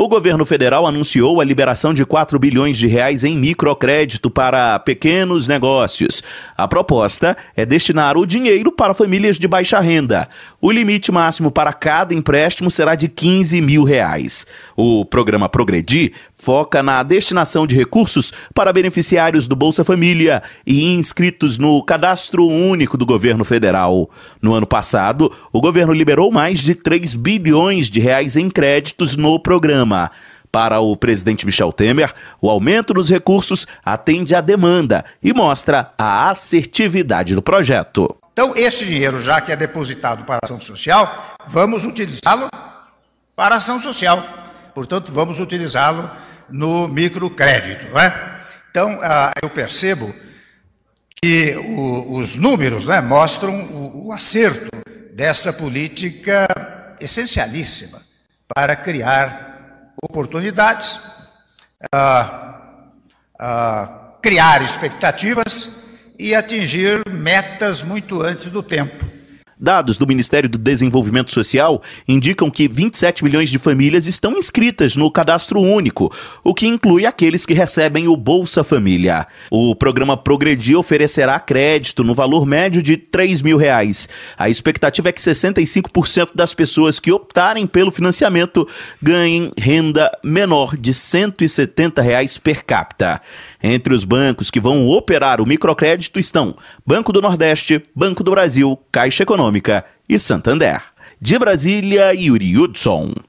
O governo federal anunciou a liberação de 4 bilhões de reais em microcrédito para pequenos negócios. A proposta é destinar o dinheiro para famílias de baixa renda. O limite máximo para cada empréstimo será de 15 mil reais. O programa Progredir foca na destinação de recursos para beneficiários do Bolsa Família e inscritos no Cadastro Único do Governo Federal. No ano passado, o governo liberou mais de 3 bilhões de reais em créditos no programa. Para o presidente Michel Temer, o aumento dos recursos atende à demanda e mostra a assertividade do projeto. Então, esse dinheiro, já que é depositado para a ação social, vamos utilizá-lo para a ação social. Portanto, vamos utilizá-lo no microcrédito. Né? Então, ah, eu percebo que os números né, mostram o acerto dessa política essencialíssima para criar oportunidades, ah, ah, criar expectativas e atingir metas muito antes do tempo. Dados do Ministério do Desenvolvimento Social indicam que 27 milhões de famílias estão inscritas no cadastro único, o que inclui aqueles que recebem o Bolsa Família. O programa Progredir oferecerá crédito no valor médio de 3 mil reais. A expectativa é que 65% das pessoas que optarem pelo financiamento ganhem renda menor de 170 reais per capita. Entre os bancos que vão operar o microcrédito estão Banco do Nordeste, Banco do Brasil, Caixa Econômica. Econômica e Santander. De Brasília, Yuri Hudson.